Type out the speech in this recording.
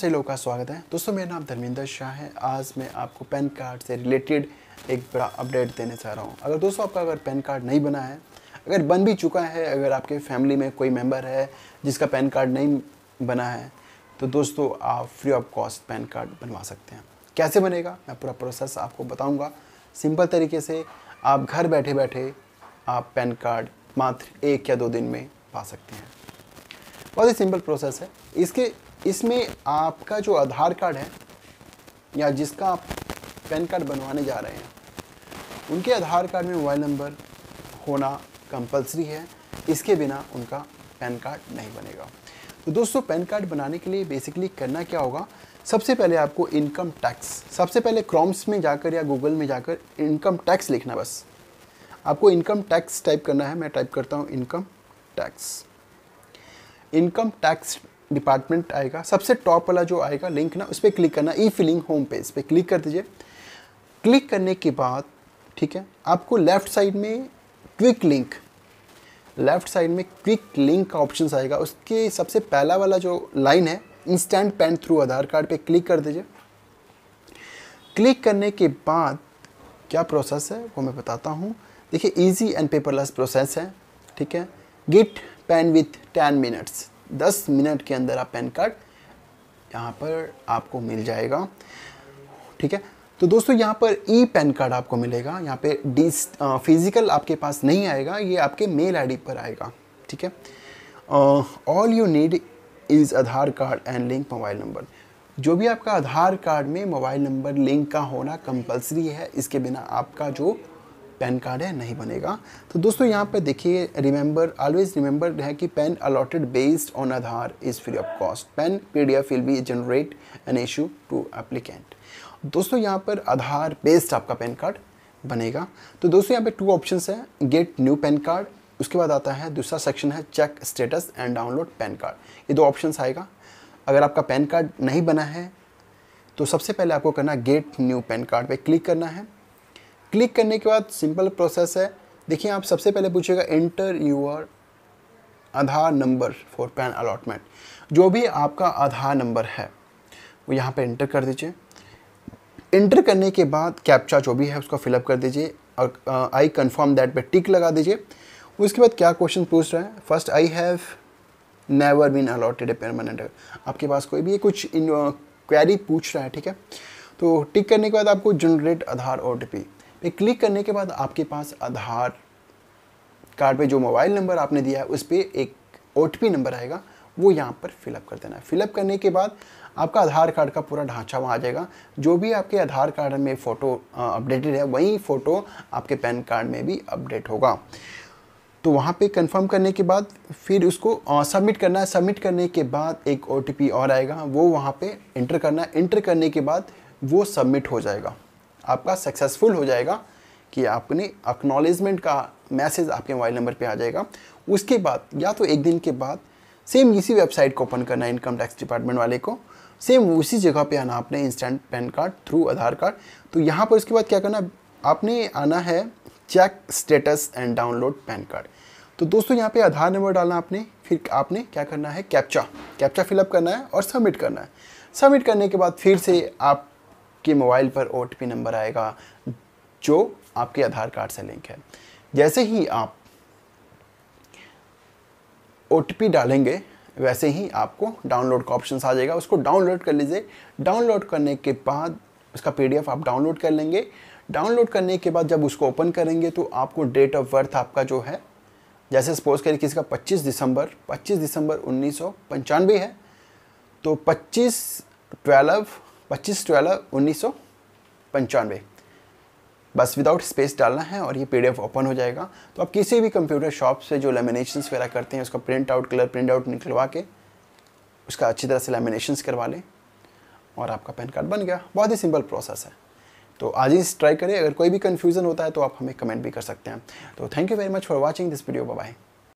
सभी लोगों का स्वागत है दोस्तों मेरा नाम धर्मेंद्र शाह है आज मैं आपको पैन कार्ड से रिलेटेड एक बड़ा अपडेट देने चाह रहा हूँ अगर दोस्तों आपका अगर पैन कार्ड नहीं बना है अगर बन भी चुका है अगर आपके फैमिली में कोई मेंबर है जिसका पैन कार्ड नहीं बना है तो दोस्तों आप free of cost PAN card बनवा सकते हैं कैसे बनेगा मैं पूरा प्रोसेस आपको बताऊँगा सिंपल तरीके से आप घर बैठे बैठे आप पैन कार्ड मात्र एक या दो दिन में पा सकते हैं बहुत ही सिंपल प्रोसेस है इसके इसमें आपका जो आधार कार्ड है या जिसका आप पैन कार्ड बनवाने जा रहे हैं उनके आधार कार्ड में मोबाइल नंबर होना कंपलसरी है इसके बिना उनका पैन कार्ड नहीं बनेगा तो दोस्तों पैन कार्ड बनाने के लिए बेसिकली करना क्या होगा सबसे पहले आपको इनकम टैक्स सबसे पहले क्रॉम्स में जाकर या गूगल में जाकर इनकम टैक्स लिखना बस आपको इनकम टैक्स टाइप करना है मैं टाइप करता हूँ income tax income tax department आएगा सबसे टॉप वाला जो आएगा लिंक ना उस पर क्लिक करना ई फिलिंग होम पेज पे क्लिक कर दीजिए क्लिक करने के बाद ठीक है आपको लेफ़्ट साइड में क्विक लिंक लेफ़्ट साइड में क्विक लिंक का ऑप्शन आएगा उसके सबसे पहला वाला जो लाइन है instant PAN through Aadhaar card पे क्लिक कर दीजिए क्लिक करने के बाद क्या प्रोसेस है वो मैं बताता हूँ देखिए इजी एंड पेपरलेस प्रोसेस है ठीक है get PAN with ten minutes दस मिनट के अंदर आप पैन कार्ड यहाँ पर आपको मिल जाएगा ठीक है तो दोस्तों यहाँ पर ई पैन कार्ड आपको मिलेगा यहाँ पे डी फिजिकल आपके पास नहीं आएगा ये आपके मेल आईडी पर आएगा ठीक है all you need is Aadhaar card and link mobile number जो भी आपका आधार कार्ड में मोबाइल नंबर लिंक का होना कंपलसरी है इसके बिना आपका जो पैन कार्ड है नहीं बनेगा तो दोस्तों यहाँ पे देखिए रिमेंबर ऑलवेज रिमेंबर है कि PAN allotted based on Aadhaar is free of cost PAN F will be generate an issue to applicant दोस्तों यहाँ पर आधार बेस्ड आपका पैन कार्ड बनेगा तो दोस्तों यहाँ पे टू ऑप्शन है गेट न्यू पैन कार्ड उसके बाद आता है दूसरा सेक्शन है check status and download PAN card ये दो ऑप्शन आएगा अगर आपका पैन कार्ड नहीं बना है तो सबसे पहले आपको करना गेट न्यू पैन कार्ड पे क्लिक करना है क्लिक करने के बाद सिंपल प्रोसेस है देखिए आप सबसे पहले पूछेगा enter your Aadhaar number for PAN allotment जो भी आपका आधार नंबर है वो यहाँ पे इंटर कर दीजिए इंटर करने के बाद कैप्चा जो भी है उसको फिलअप कर दीजिए और आई कंफर्म दैट पे टिक लगा दीजिए उसके बाद क्या क्वेश्चन पूछ रहा है first I have never been allotted a permanent आपके पास कोई भी कुछ क्वेरी uh, पूछ रहा है ठीक है तो टिक करने के बाद आपको generate Aadhaar O T P पे क्लिक करने के बाद आपके पास आधार कार्ड पे जो मोबाइल नंबर आपने दिया है उस पर एक ओ नंबर आएगा वो यहाँ पर फिलअप कर देना है फिलअप करने के बाद आपका आधार कार्ड का पूरा ढांचा वहाँ आ जाएगा जो भी आपके आधार कार्ड में फ़ोटो अपडेटेड है वही फ़ोटो आपके पैन कार्ड में भी अपडेट होगा तो वहाँ पे कंफर्म करने के बाद फिर उसको सबमिट करना है सबमिट करने के बाद एक ओ और आएगा वो वहाँ पे इंटर करना है इंटर करने के बाद वो सबमिट हो जाएगा आपका सक्सेसफुल हो जाएगा कि आपने अक्नॉलेजमेंट का मैसेज आपके मोबाइल नंबर पे आ जाएगा उसके बाद या तो एक दिन के बाद सेम इसी वेबसाइट को ओपन करना है इनकम टैक्स डिपार्टमेंट वाले को सेम उसी जगह पे आना आपने instant PAN card through Aadhaar card तो यहाँ पर उसके बाद क्या करना आपने आना है check status and download PAN card तो दोस्तों यहाँ पे आधार नंबर डालना आपने फिर आपने क्या करना है कैप्चा कैप्चा फिलअप करना है और सबमिट करना है सबमिट करने के बाद फिर से आप आपके मोबाइल पर ओ नंबर आएगा जो आपके आधार कार्ड से लिंक है जैसे ही आप ओ डालेंगे वैसे ही आपको डाउनलोड का ऑप्शन आ जाएगा उसको डाउनलोड कर लीजिए डाउनलोड करने के बाद उसका पीडीएफ आप डाउनलोड कर लेंगे डाउनलोड करने के बाद जब उसको ओपन करेंगे तो आपको डेट ऑफ बर्थ आपका जो है जैसे सपोज करिए किसका 25 दिसंबर 25 दिसंबर उन्नीस है तो 25 ट्वेल्व पच्चीस ट्वेल्व उन्नीस सौ पंचानवे बस विदाउट स्पेस डालना है और ये पीडीएफ ओपन हो जाएगा तो आप किसी भी कंप्यूटर शॉप से जो लेमिनेशन वगैरह करते हैं उसका print out colour print out निकलवा के उसका अच्छी तरह से लेमिनेशन करवा लें और आपका पैन कार्ड बन गया बहुत ही सिंपल प्रोसेस है तो आज ही ट्राई करें अगर कोई भी कन्फ्यूज़न होता है तो आप हमें कमेंट भी कर सकते हैं तो thank you very much for watching this video bye